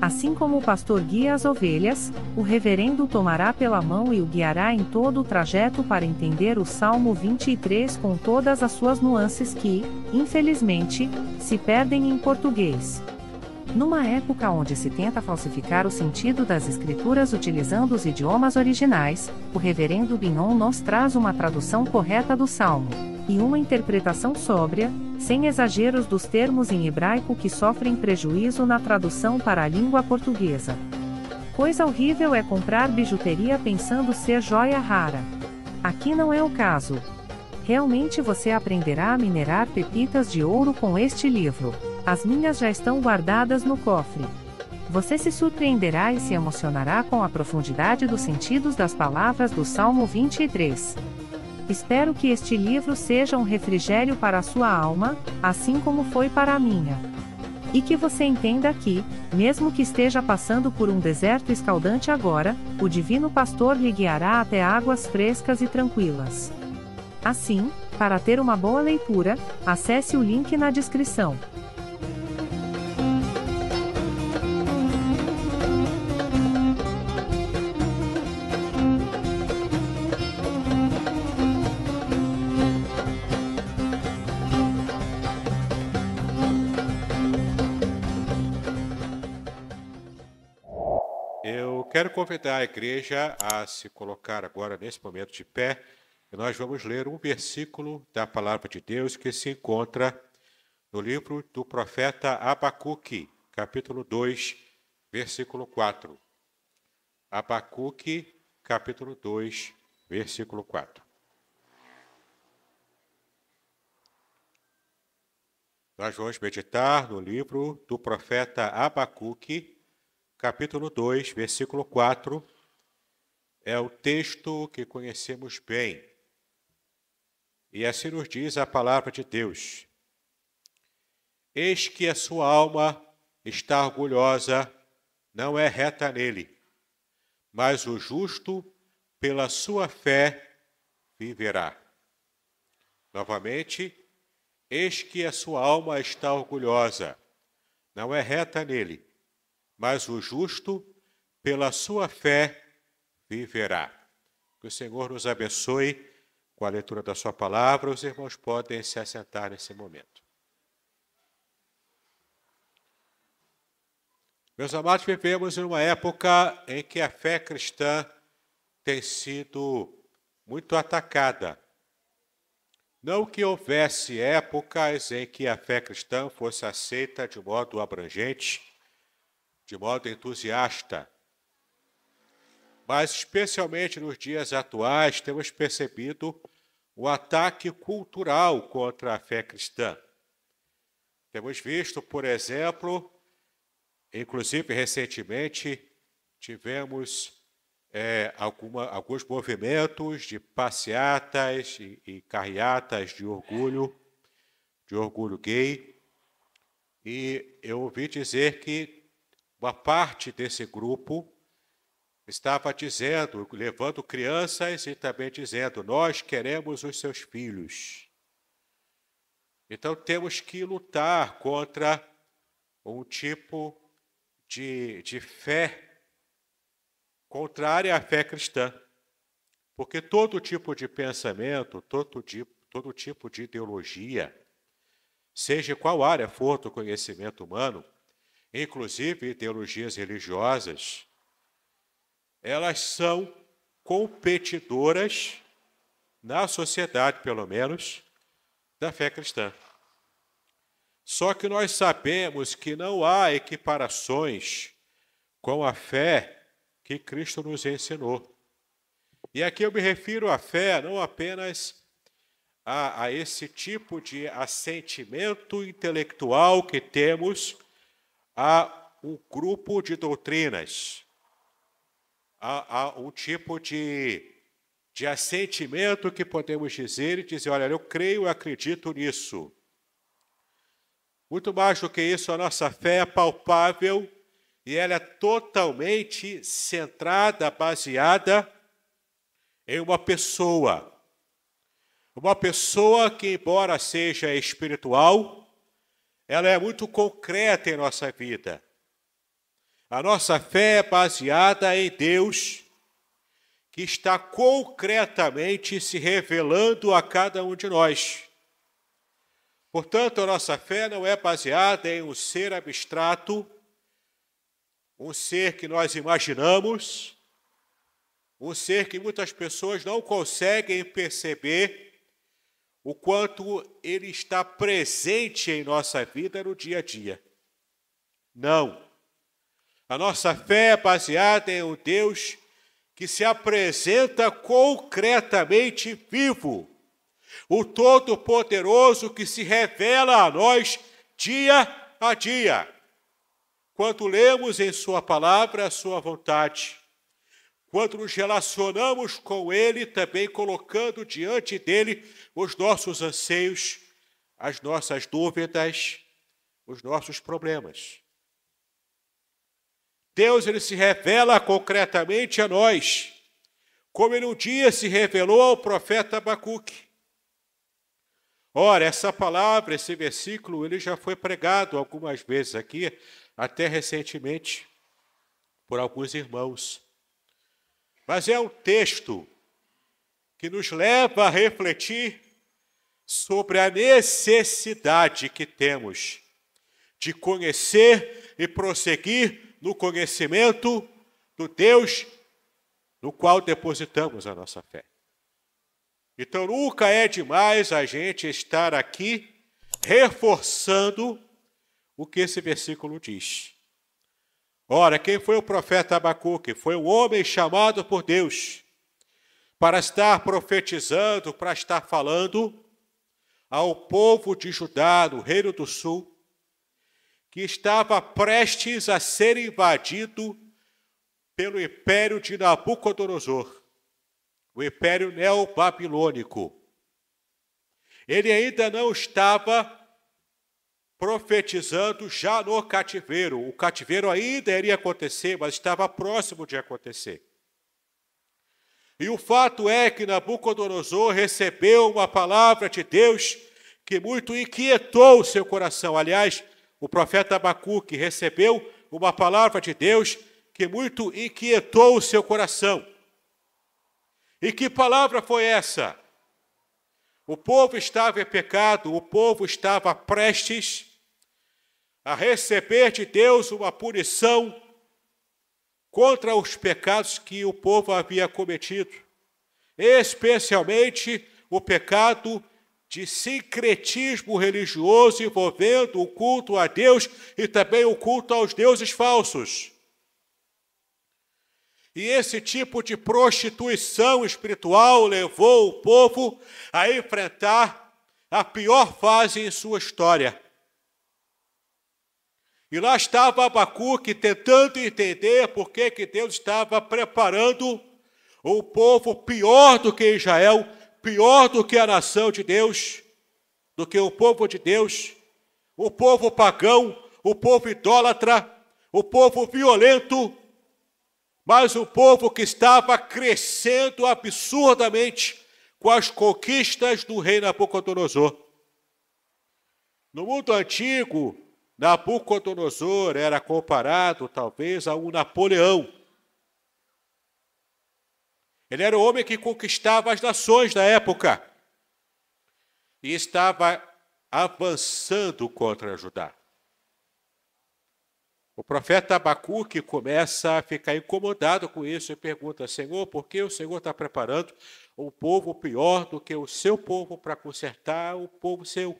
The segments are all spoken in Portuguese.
Assim como o pastor guia as ovelhas, o reverendo tomará pela mão e o guiará em todo o trajeto para entender o Salmo 23 com todas as suas nuances que, infelizmente, se perdem em português numa época onde se tenta falsificar o sentido das escrituras utilizando os idiomas originais, o reverendo Binon nos traz uma tradução correta do salmo e uma interpretação sóbria, sem exageros dos termos em hebraico que sofrem prejuízo na tradução para a língua portuguesa. Coisa horrível é comprar bijuteria pensando ser joia rara. Aqui não é o caso. Realmente você aprenderá a minerar pepitas de ouro com este livro. As minhas já estão guardadas no cofre. Você se surpreenderá e se emocionará com a profundidade dos sentidos das palavras do Salmo 23. Espero que este livro seja um refrigério para a sua alma, assim como foi para a minha. E que você entenda que, mesmo que esteja passando por um deserto escaldante agora, o Divino Pastor lhe guiará até águas frescas e tranquilas. Assim, para ter uma boa leitura, acesse o link na descrição. convidar a igreja a se colocar agora nesse momento de pé e nós vamos ler um versículo da palavra de Deus que se encontra no livro do profeta Abacuque, capítulo 2, versículo 4. Abacuque, capítulo 2, versículo 4. Nós vamos meditar no livro do profeta Abacuque, capítulo 2, versículo 4, é o texto que conhecemos bem. E assim nos diz a palavra de Deus: Eis que a sua alma está orgulhosa, não é reta nele, mas o justo, pela sua fé, viverá. Novamente, eis que a sua alma está orgulhosa, não é reta nele, mas o justo, pela sua fé, viverá. Que o Senhor nos abençoe com a leitura da Sua palavra. Os irmãos podem se assentar nesse momento. Meus amados, vivemos em uma época em que a fé cristã tem sido muito atacada. Não que houvesse épocas em que a fé cristã fosse aceita de modo abrangente de modo entusiasta. Mas, especialmente nos dias atuais, temos percebido o ataque cultural contra a fé cristã. Temos visto, por exemplo, inclusive recentemente, tivemos é, alguma, alguns movimentos de passeatas e, e carreatas de orgulho, de orgulho gay, e eu ouvi dizer que uma parte desse grupo estava dizendo, levando crianças e também dizendo: Nós queremos os seus filhos. Então temos que lutar contra um tipo de, de fé contrária à fé cristã. Porque todo tipo de pensamento, todo tipo, todo tipo de ideologia, seja qual área for do conhecimento humano, inclusive ideologias religiosas, elas são competidoras, na sociedade pelo menos, da fé cristã. Só que nós sabemos que não há equiparações com a fé que Cristo nos ensinou. E aqui eu me refiro à fé não apenas a, a esse tipo de assentimento intelectual que temos a um grupo de doutrinas, a, um tipo de, de assentimento que podemos dizer e dizer: olha, eu creio e acredito nisso. Muito mais do que isso, a nossa fé é palpável e ela é totalmente centrada, baseada em uma pessoa. Uma pessoa que, embora seja espiritual, ela é muito concreta em nossa vida. A nossa fé é baseada em Deus, que está concretamente se revelando a cada um de nós. Portanto, a nossa fé não é baseada em um ser abstrato, um ser que nós imaginamos, um ser que muitas pessoas não conseguem perceber o quanto ele está presente em nossa vida no dia a dia. Não. A nossa fé é baseada em um Deus que se apresenta concretamente vivo, o Todo-Poderoso que se revela a nós dia a dia. Quando lemos em Sua palavra a Sua vontade, quando nos relacionamos com Ele, também colocando diante dele os nossos anseios, as nossas dúvidas, os nossos problemas. Deus ele se revela concretamente a nós, como ele um dia se revelou ao profeta Abacuque. Ora, essa palavra, esse versículo, ele já foi pregado algumas vezes aqui, até recentemente, por alguns irmãos. Mas é um texto que nos leva a refletir sobre a necessidade que temos de conhecer e prosseguir no conhecimento do Deus no qual depositamos a nossa fé. Então nunca é demais a gente estar aqui reforçando o que esse versículo diz. Ora, quem foi o profeta Abacuque? Foi um homem chamado por Deus para estar profetizando, para estar falando ao povo de Judá, no Reino do Sul, que estava prestes a ser invadido pelo império de Nabucodonosor, o império neobabilônico. Ele ainda não estava profetizando já no cativeiro. O cativeiro ainda iria acontecer, mas estava próximo de acontecer. E o fato é que Nabucodonosor recebeu uma palavra de Deus que muito inquietou o seu coração. Aliás, o profeta Abacuque recebeu uma palavra de Deus que muito inquietou o seu coração. E que palavra foi essa? O povo estava em pecado, o povo estava prestes a receber de Deus uma punição contra os pecados que o povo havia cometido, especialmente o pecado de sincretismo religioso envolvendo o culto a Deus e também o culto aos deuses falsos. E esse tipo de prostituição espiritual levou o povo a enfrentar a pior fase em sua história e lá estava Abacuque tentando entender por que, que Deus estava preparando um povo pior do que Israel, pior do que a nação de Deus, do que o povo de Deus, o povo pagão, o povo idólatra, o povo violento, mas o povo que estava crescendo absurdamente com as conquistas do rei Nabucodonosor. No mundo antigo, Nabucodonosor era comparado, talvez, a um Napoleão. Ele era o homem que conquistava as nações da época e estava avançando contra Judá. O profeta Abacuque começa a ficar incomodado com isso e pergunta: Senhor, por que o Senhor está preparando um povo pior do que o seu povo para consertar o povo seu?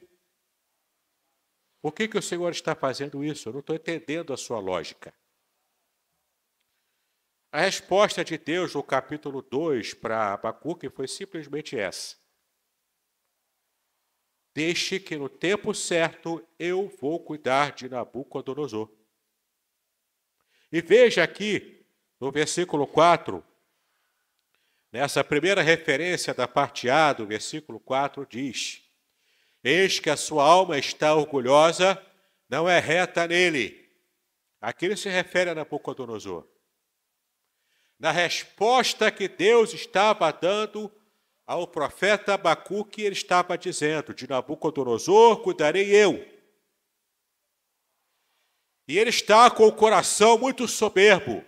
Por que, que o Senhor está fazendo isso? Eu não estou entendendo a sua lógica. A resposta de Deus no capítulo 2 para Abacuque foi simplesmente essa: Deixe que no tempo certo eu vou cuidar de Nabucodonosor. E veja aqui no versículo 4, nessa primeira referência da parte A do versículo 4, diz: Eis que a sua alma está orgulhosa, não é reta nele. Aqui ele se refere a Nabucodonosor. Na resposta que Deus estava dando ao profeta Abacuque, ele estava dizendo: De Nabucodonosor cuidarei eu. E ele está com o coração muito soberbo.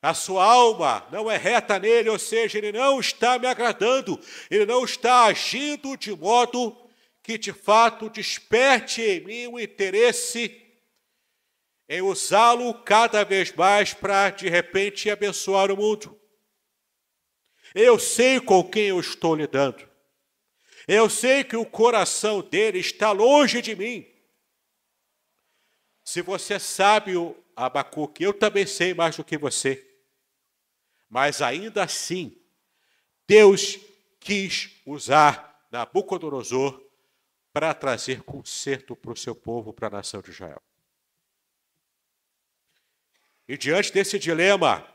A sua alma não é reta nele, ou seja, ele não está me agradando, ele não está agindo de modo que de fato desperte em mim o interesse em usá-lo cada vez mais para de repente abençoar o mundo. Eu sei com quem eu estou lidando. Eu sei que o coração dele está longe de mim. Se você sabe, Abacuque, eu também sei mais do que você. Mas ainda assim, Deus quis usar Nabucodonosor para trazer conserto para o seu povo, para a nação de Israel. E diante desse dilema,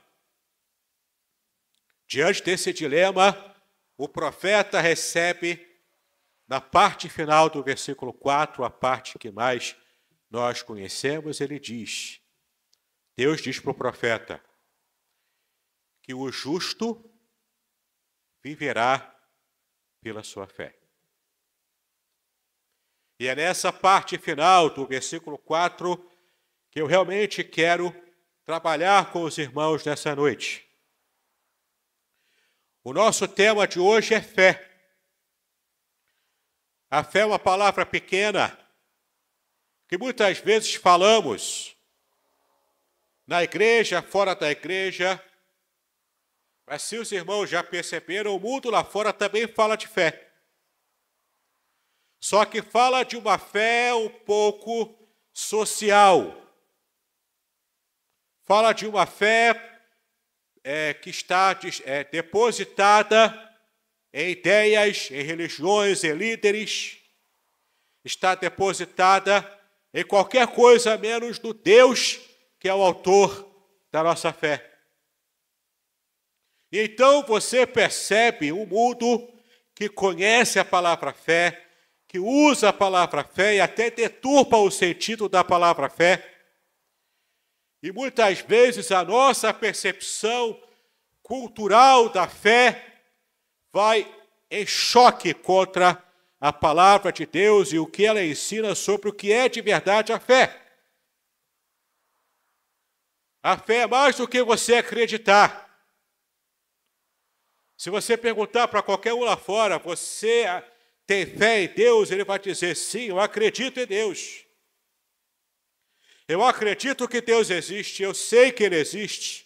diante desse dilema, o profeta recebe na parte final do versículo 4, a parte que mais nós conhecemos, ele diz: Deus diz para o profeta: que o justo viverá pela sua fé. E é nessa parte final do versículo 4 que eu realmente quero trabalhar com os irmãos nessa noite. O nosso tema de hoje é fé. A fé é uma palavra pequena que muitas vezes falamos na igreja, fora da igreja, mas se os irmãos já perceberam, o mundo lá fora também fala de fé. Só que fala de uma fé um pouco social. Fala de uma fé é, que está é, depositada em ideias, em religiões, em líderes, está depositada em qualquer coisa menos no Deus que é o autor da nossa fé. Então você percebe um mundo que conhece a palavra fé, que usa a palavra fé e até deturpa o sentido da palavra fé. E muitas vezes a nossa percepção cultural da fé vai em choque contra a palavra de Deus e o que ela ensina sobre o que é de verdade a fé. A fé é mais do que você acreditar. Se você perguntar para qualquer um lá fora, você tem fé em Deus? Ele vai dizer, sim, eu acredito em Deus. Eu acredito que Deus existe, eu sei que Ele existe.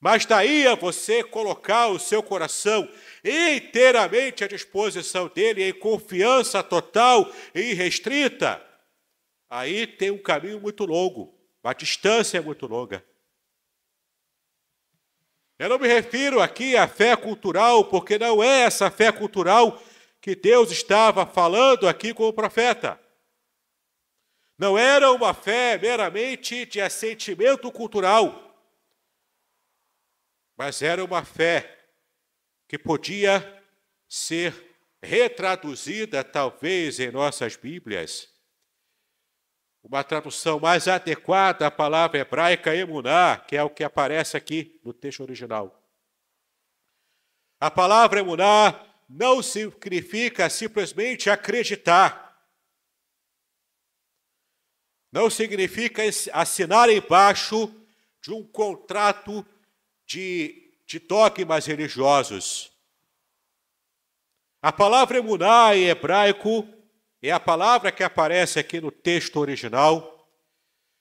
Mas daí a você colocar o seu coração inteiramente à disposição dele, em confiança total e restrita, aí tem um caminho muito longo, a distância é muito longa. Eu não me refiro aqui à fé cultural, porque não é essa fé cultural que Deus estava falando aqui com o profeta. Não era uma fé meramente de assentimento cultural, mas era uma fé que podia ser retraduzida, talvez, em nossas Bíblias, uma tradução mais adequada à palavra hebraica emuná, que é o que aparece aqui no texto original. A palavra emuná não significa simplesmente acreditar. Não significa assinar embaixo de um contrato de, de dogmas religiosos. A palavra emuná em hebraico e é a palavra que aparece aqui no texto original,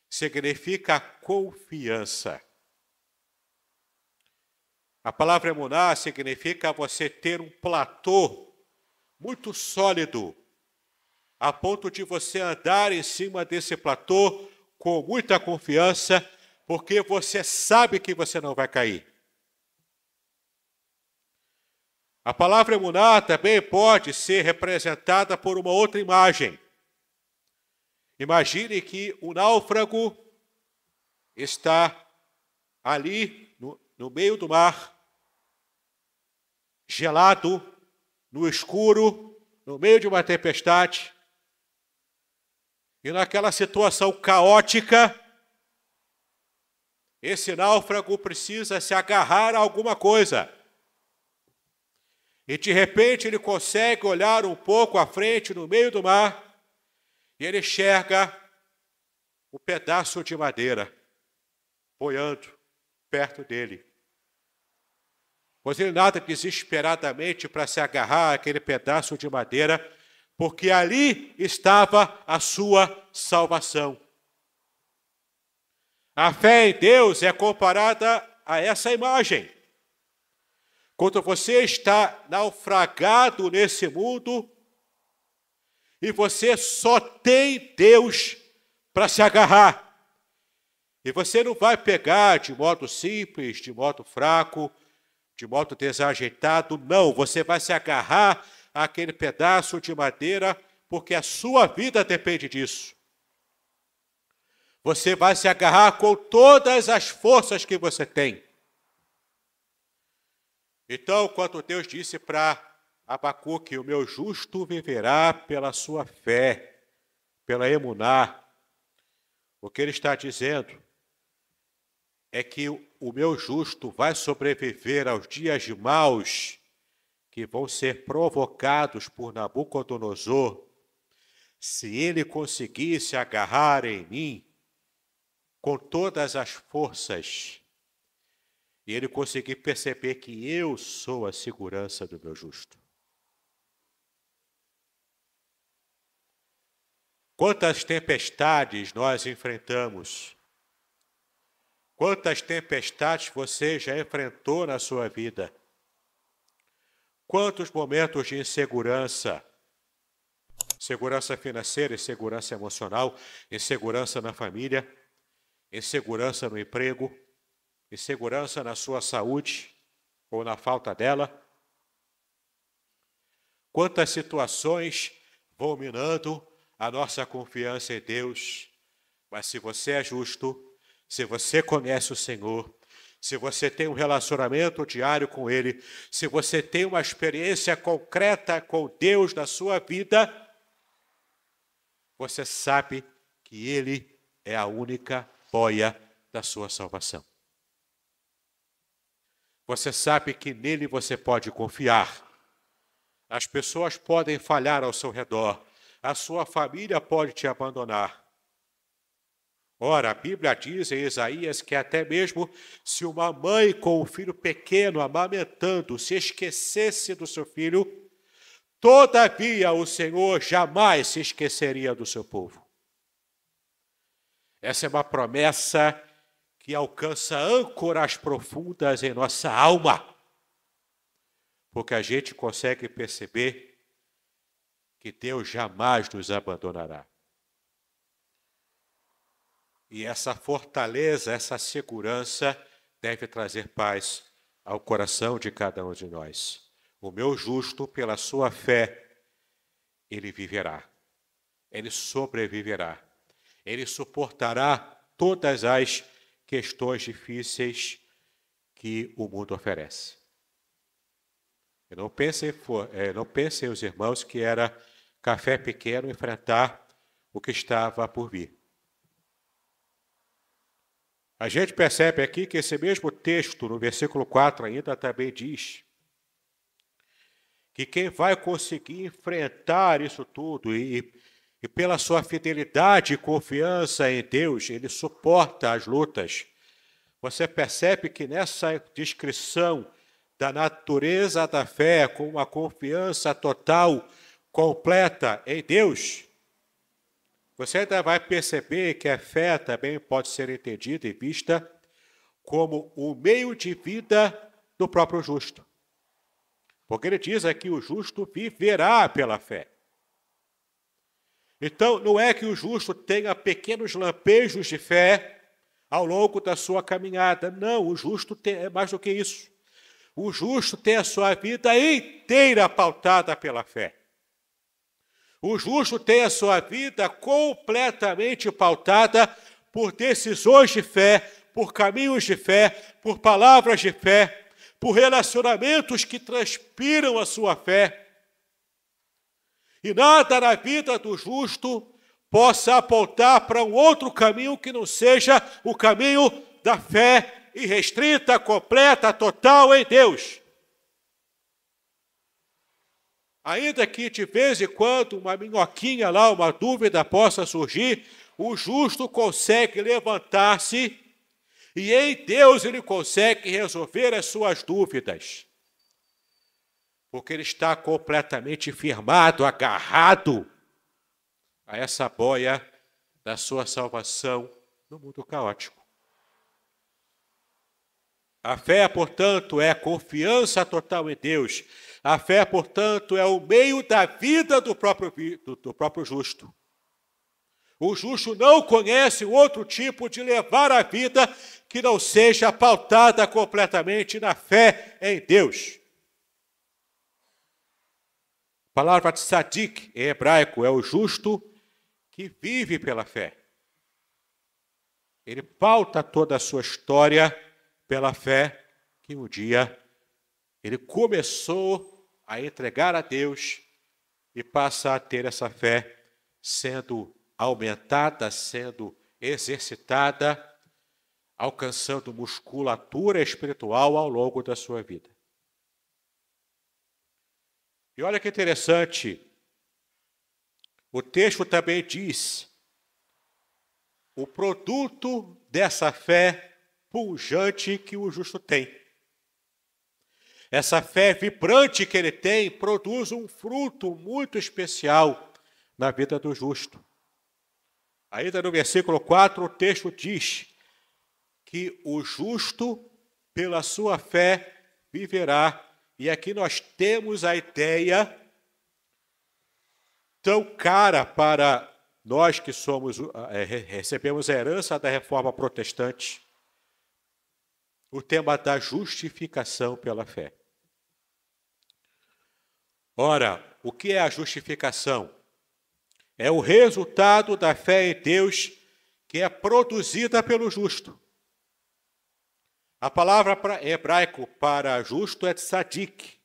significa confiança. A palavra emuná significa você ter um platô muito sólido, a ponto de você andar em cima desse platô com muita confiança, porque você sabe que você não vai cair. A palavra emuná também é pode ser representada por uma outra imagem. Imagine que o náufrago está ali no, no meio do mar, gelado, no escuro, no meio de uma tempestade. E naquela situação caótica, esse náufrago precisa se agarrar a alguma coisa e de repente ele consegue olhar um pouco à frente, no meio do mar, e ele enxerga um pedaço de madeira boiando perto dele. Pois ele nada desesperadamente para se agarrar àquele pedaço de madeira, porque ali estava a sua salvação. A fé em Deus é comparada a essa imagem. Quando você está naufragado nesse mundo e você só tem Deus para se agarrar. E você não vai pegar de modo simples, de modo fraco, de modo desajeitado, não. Você vai se agarrar àquele pedaço de madeira, porque a sua vida depende disso. Você vai se agarrar com todas as forças que você tem. Então, quando Deus disse para Abacuque, o meu justo viverá pela sua fé, pela emuná, o que ele está dizendo é que o meu justo vai sobreviver aos dias maus que vão ser provocados por Nabucodonosor, se ele conseguisse agarrar em mim com todas as forças e ele conseguir perceber que eu sou a segurança do meu justo. Quantas tempestades nós enfrentamos? Quantas tempestades você já enfrentou na sua vida? Quantos momentos de insegurança? Segurança financeira, insegurança emocional, insegurança na família, insegurança no emprego, e segurança na sua saúde ou na falta dela? Quantas situações vão minando a nossa confiança em Deus? Mas se você é justo, se você conhece o Senhor, se você tem um relacionamento diário com Ele, se você tem uma experiência concreta com Deus na sua vida, você sabe que Ele é a única boia da sua salvação. Você sabe que nele você pode confiar. As pessoas podem falhar ao seu redor. A sua família pode te abandonar. Ora, a Bíblia diz em Isaías que até mesmo se uma mãe com um filho pequeno amamentando se esquecesse do seu filho, todavia o Senhor jamais se esqueceria do seu povo. Essa é uma promessa que alcança âncoras profundas em nossa alma, porque a gente consegue perceber que Deus jamais nos abandonará. E essa fortaleza, essa segurança deve trazer paz ao coração de cada um de nós. O meu justo, pela sua fé, ele viverá, ele sobreviverá, ele suportará todas as questões difíceis que o mundo oferece. Eu não pensem, eh, não pensem os irmãos que era café pequeno enfrentar o que estava por vir. A gente percebe aqui que esse mesmo texto, no versículo 4 ainda, também diz que quem vai conseguir enfrentar isso tudo e, e pela sua fidelidade e confiança em Deus, ele suporta as lutas. Você percebe que nessa descrição da natureza da fé, com uma confiança total, completa em Deus, você ainda vai perceber que a fé também pode ser entendida e vista como o meio de vida do próprio justo. Porque ele diz aqui: o justo viverá pela fé. Então, não é que o justo tenha pequenos lampejos de fé ao longo da sua caminhada. Não, o justo tem, é mais do que isso. O justo tem a sua vida inteira pautada pela fé. O justo tem a sua vida completamente pautada por decisões de fé, por caminhos de fé, por palavras de fé, por relacionamentos que transpiram a sua fé e nada na vida do justo possa apontar para um outro caminho que não seja o caminho da fé irrestrita, completa, total em Deus. Ainda que de vez em quando uma minhoquinha lá, uma dúvida possa surgir, o justo consegue levantar-se e em Deus ele consegue resolver as suas dúvidas porque ele está completamente firmado, agarrado a essa boia da sua salvação no mundo caótico. A fé, portanto, é confiança total em Deus. A fé, portanto, é o meio da vida do próprio, do, do próprio justo. O justo não conhece outro tipo de levar a vida que não seja pautada completamente na fé em Deus. A palavra tzadik em hebraico é o justo que vive pela fé. Ele pauta toda a sua história pela fé que um dia ele começou a entregar a Deus e passa a ter essa fé sendo aumentada, sendo exercitada, alcançando musculatura espiritual ao longo da sua vida. E olha que interessante, o texto também diz: o produto dessa fé pujante que o justo tem. Essa fé vibrante que ele tem produz um fruto muito especial na vida do justo. Ainda no versículo 4, o texto diz que o justo, pela sua fé, viverá e aqui nós temos a ideia tão cara para nós que somos uh, é, recebemos a herança da reforma protestante, o tema da justificação pela fé. Ora, o que é a justificação? É o resultado da fé em Deus que é produzida pelo justo. A palavra hebraico para justo é tzadik.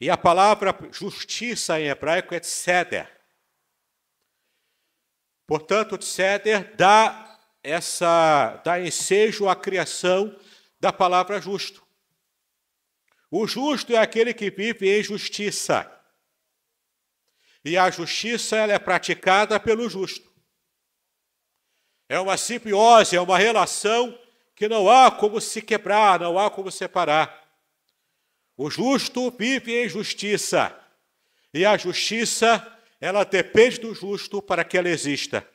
E a palavra justiça em hebraico é tzeder. Portanto, tzeder dá essa dá ensejo à criação da palavra justo. O justo é aquele que vive em justiça. E a justiça ela é praticada pelo justo. É uma simbiose, é uma relação que não há como se quebrar, não há como separar. O justo vive em justiça, e a justiça, ela depende do justo para que ela exista.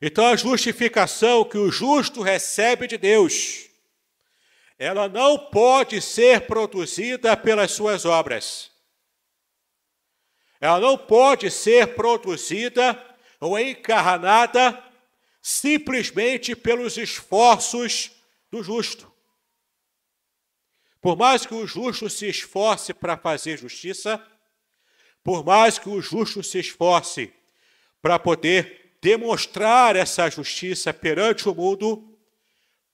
Então, a justificação que o justo recebe de Deus, ela não pode ser produzida pelas suas obras. Ela não pode ser produzida ou encarnada simplesmente pelos esforços do justo. Por mais que o justo se esforce para fazer justiça, por mais que o justo se esforce para poder demonstrar essa justiça perante o mundo,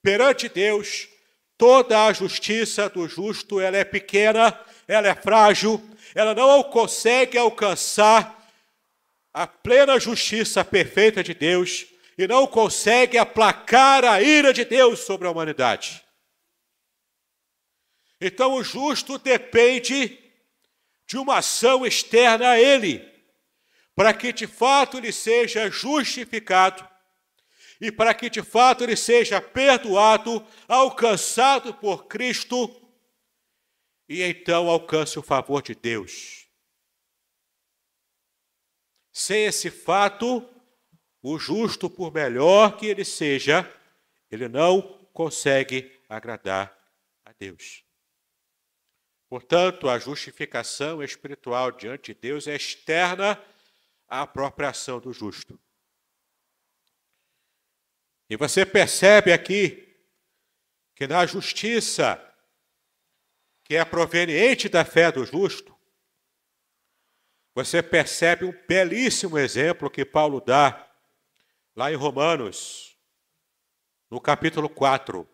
perante Deus, toda a justiça do justo ela é pequena, ela é frágil, ela não consegue alcançar a plena justiça perfeita de Deus e não consegue aplacar a ira de Deus sobre a humanidade. Então o justo depende de uma ação externa a ele, para que de fato ele seja justificado e para que de fato ele seja perdoado, alcançado por Cristo e então alcance o favor de Deus. Sem esse fato, o justo, por melhor que ele seja, ele não consegue agradar a Deus. Portanto, a justificação espiritual diante de Deus é externa à própria ação do justo. E você percebe aqui que na justiça que é proveniente da fé do justo, você percebe um belíssimo exemplo que Paulo dá lá em Romanos, no capítulo 4.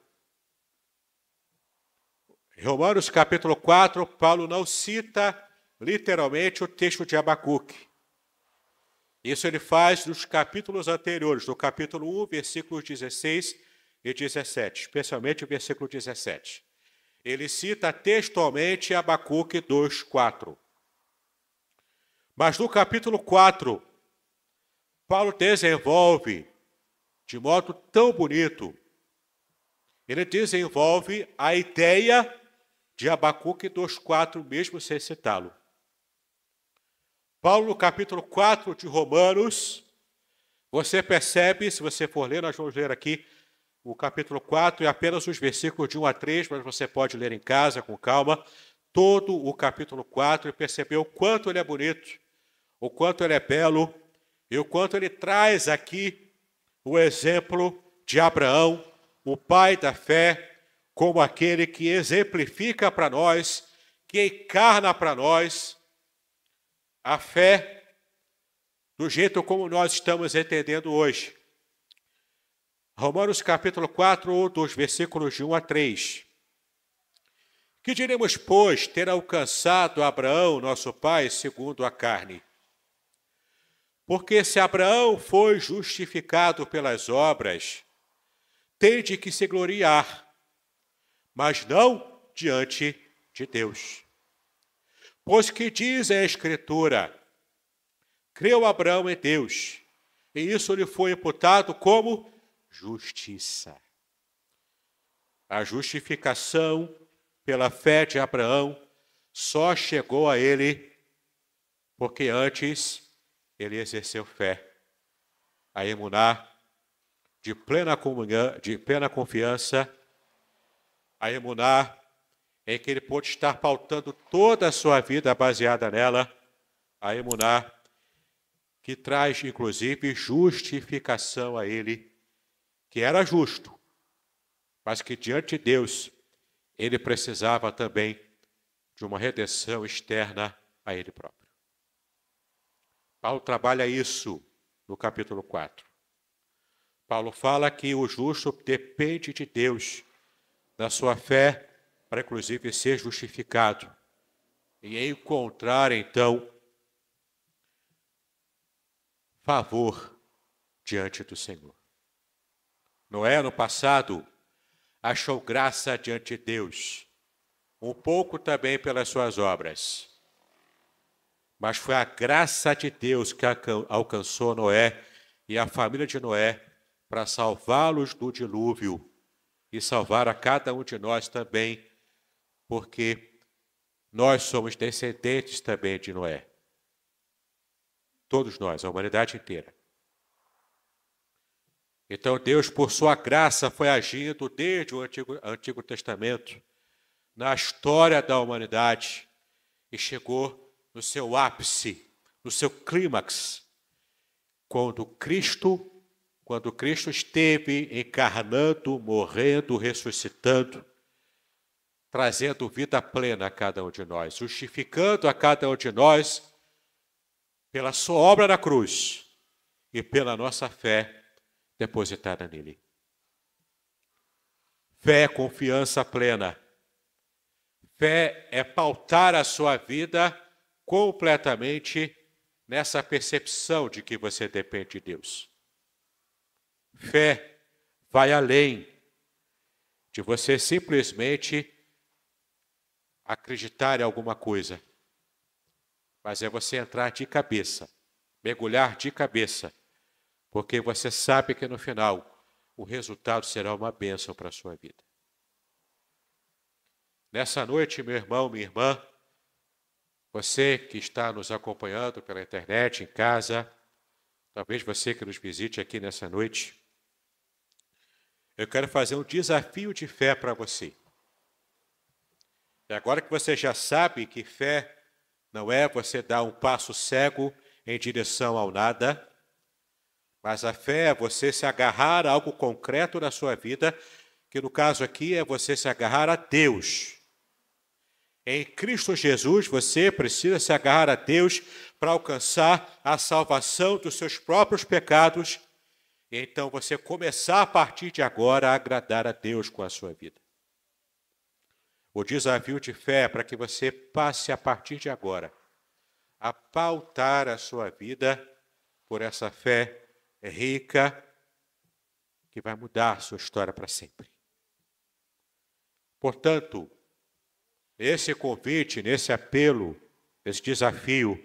Em Romanos capítulo 4, Paulo não cita literalmente o texto de Abacuque. Isso ele faz nos capítulos anteriores, no capítulo 1, versículos 16 e 17, especialmente o versículo 17. Ele cita textualmente Abacuque 2, 4. Mas no capítulo 4, Paulo desenvolve de modo tão bonito. Ele desenvolve a ideia de Abacuque 2,4, mesmo sem citá-lo. Paulo, no capítulo 4 de Romanos, você percebe, se você for ler, nós vamos ler aqui o capítulo 4 e apenas os versículos de 1 a 3, mas você pode ler em casa com calma, todo o capítulo 4 e perceber o quanto ele é bonito, o quanto ele é belo, e o quanto ele traz aqui o exemplo de Abraão, o pai da fé, como aquele que exemplifica para nós, que encarna para nós a fé do jeito como nós estamos entendendo hoje. Romanos capítulo 4, dos versículos de 1 a 3. Que diremos, pois, ter alcançado Abraão, nosso pai, segundo a carne? Porque se Abraão foi justificado pelas obras, tem de que se gloriar, mas não diante de Deus. Pois que diz a Escritura: creu Abraão em Deus, e isso lhe foi imputado como justiça. A justificação pela fé de Abraão só chegou a ele porque antes ele exerceu fé. A emuná de plena comunhão, de plena confiança, a emuná em que ele pôde estar pautando toda a sua vida baseada nela, a emuná que traz inclusive justificação a ele, que era justo, mas que diante de Deus ele precisava também de uma redenção externa a ele próprio. Paulo trabalha isso no capítulo 4. Paulo fala que o justo depende de Deus, da sua fé, para inclusive ser justificado e encontrar então favor diante do Senhor. Noé, no passado, achou graça diante de Deus, um pouco também pelas suas obras mas foi a graça de Deus que alcançou Noé e a família de Noé para salvá-los do dilúvio e salvar a cada um de nós também, porque nós somos descendentes também de Noé. Todos nós, a humanidade inteira. Então Deus, por sua graça, foi agindo desde o Antigo, Antigo Testamento na história da humanidade e chegou no seu ápice, no seu clímax, quando Cristo, quando Cristo esteve encarnando, morrendo, ressuscitando, trazendo vida plena a cada um de nós, justificando a cada um de nós pela sua obra na cruz e pela nossa fé depositada nele. Fé é confiança plena. Fé é pautar a sua vida completamente nessa percepção de que você depende de Deus. Fé vai além de você simplesmente acreditar em alguma coisa, mas é você entrar de cabeça, mergulhar de cabeça, porque você sabe que no final o resultado será uma bênção para a sua vida. Nessa noite, meu irmão, minha irmã, você que está nos acompanhando pela internet, em casa, talvez você que nos visite aqui nessa noite, eu quero fazer um desafio de fé para você. E agora que você já sabe que fé não é você dar um passo cego em direção ao nada, mas a fé é você se agarrar a algo concreto na sua vida, que no caso aqui é você se agarrar a Deus em Cristo Jesus, você precisa se agarrar a Deus para alcançar a salvação dos seus próprios pecados. E então você começar a partir de agora a agradar a Deus com a sua vida. O desafio de fé é para que você passe a partir de agora a pautar a sua vida por essa fé rica que vai mudar a sua história para sempre. Portanto, nesse convite, nesse apelo, esse desafio.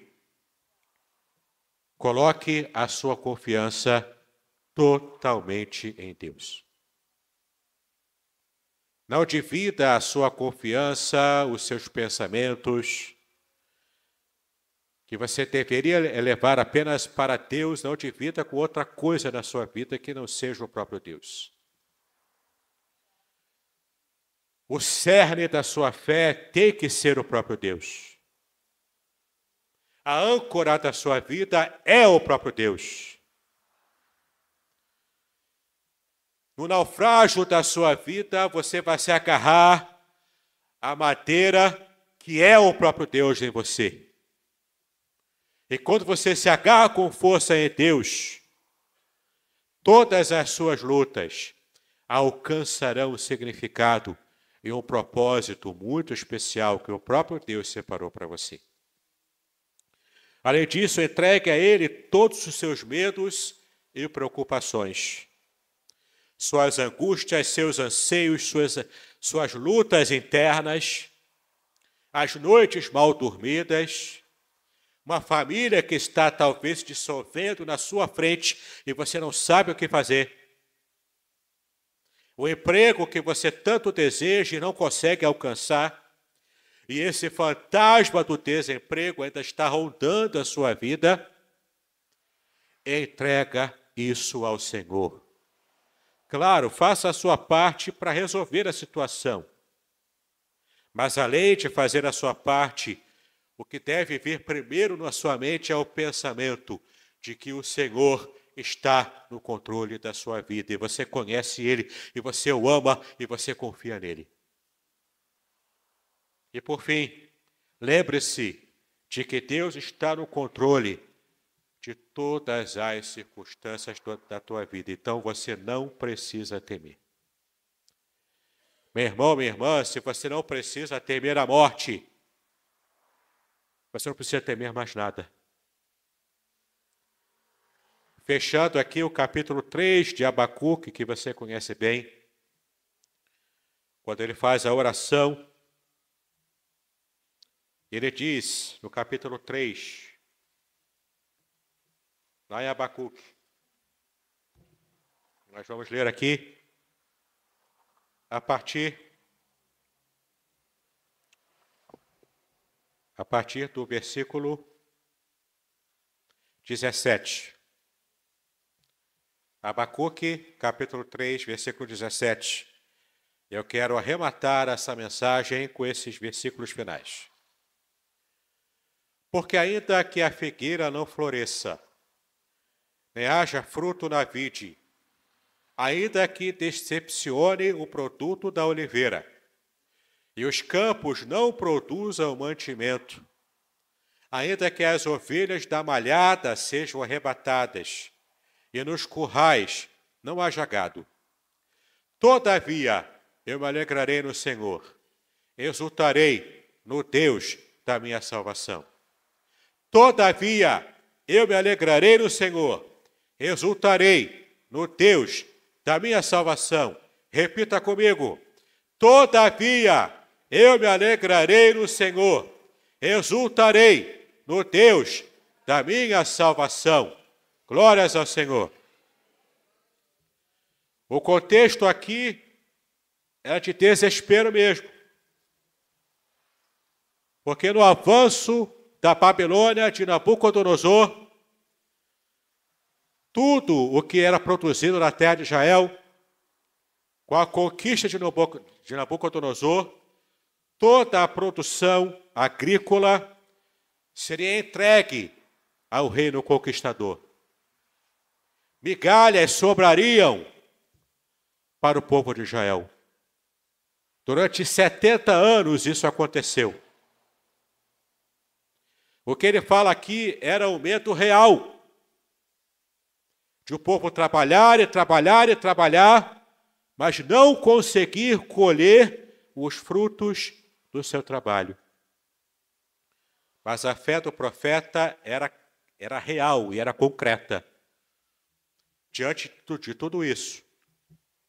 Coloque a sua confiança totalmente em Deus. Não divida a sua confiança, os seus pensamentos, que você deveria levar apenas para Deus, não divida com outra coisa na sua vida que não seja o próprio Deus. O cerne da sua fé tem que ser o próprio Deus. A âncora da sua vida é o próprio Deus. No naufrágio da sua vida, você vai se agarrar à madeira que é o próprio Deus em você. E quando você se agarra com força em Deus, todas as suas lutas alcançarão o significado e um propósito muito especial que o próprio Deus separou para você. Além disso, entregue a Ele todos os seus medos e preocupações, suas angústias, seus anseios, suas, suas lutas internas, as noites mal dormidas, uma família que está talvez dissolvendo na sua frente e você não sabe o que fazer o emprego que você tanto deseja e não consegue alcançar, e esse fantasma do desemprego ainda está rondando a sua vida, entrega isso ao Senhor. Claro, faça a sua parte para resolver a situação. Mas além de fazer a sua parte, o que deve vir primeiro na sua mente é o pensamento de que o Senhor está no controle da sua vida e você conhece Ele, e você o ama e você confia nele. E por fim, lembre-se de que Deus está no controle de todas as circunstâncias da tua vida, então você não precisa temer. Meu irmão, minha irmã, se você não precisa temer a morte, você não precisa temer mais nada. Fechando aqui o capítulo 3 de Abacuque, que você conhece bem, quando ele faz a oração, ele diz no capítulo 3, lá em Abacuque, nós vamos ler aqui a partir a partir do versículo 17. Abacuque, capítulo 3, versículo 17. Eu quero arrematar essa mensagem com esses versículos finais. Porque, ainda que a figueira não floresça, nem haja fruto na vide, ainda que decepcione o produto da oliveira, e os campos não produzam mantimento, ainda que as ovelhas da malhada sejam arrebatadas, e nos currais não haja gado. Todavia eu me alegrarei no Senhor, exultarei no Deus da minha salvação. Todavia eu me alegrarei no Senhor, exultarei no Deus da minha salvação. Repita comigo: Todavia eu me alegrarei no Senhor, exultarei no Deus da minha salvação. Glórias ao Senhor. O contexto aqui é de desespero mesmo. Porque no avanço da Babilônia de Nabucodonosor, tudo o que era produzido na terra de Israel, com a conquista de Nabucodonosor, toda a produção agrícola seria entregue ao reino conquistador migalhas sobrariam para o povo de Israel. Durante 70 anos isso aconteceu. O que ele fala aqui era aumento real. De o povo trabalhar e trabalhar e trabalhar, mas não conseguir colher os frutos do seu trabalho. Mas a fé do profeta era, era real e era concreta diante de tudo isso.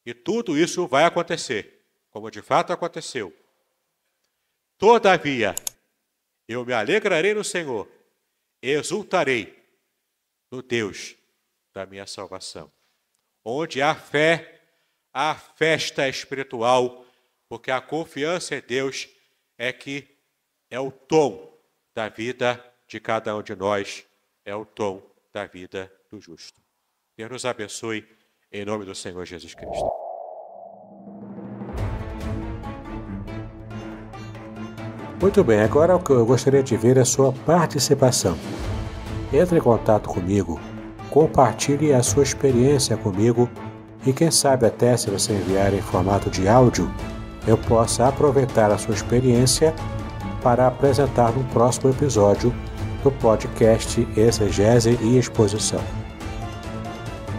E tudo isso vai acontecer, como de fato aconteceu. Todavia, eu me alegrarei no Senhor, exultarei no Deus da minha salvação. Onde há fé, há festa espiritual, porque a confiança em Deus é que é o tom da vida de cada um de nós, é o tom da vida do justo. Deus nos abençoe, em nome do Senhor Jesus Cristo. Muito bem, agora o que eu gostaria de ver é a sua participação. Entre em contato comigo, compartilhe a sua experiência comigo e quem sabe até se você enviar em formato de áudio, eu possa aproveitar a sua experiência para apresentar no próximo episódio do podcast Exegese e Exposição.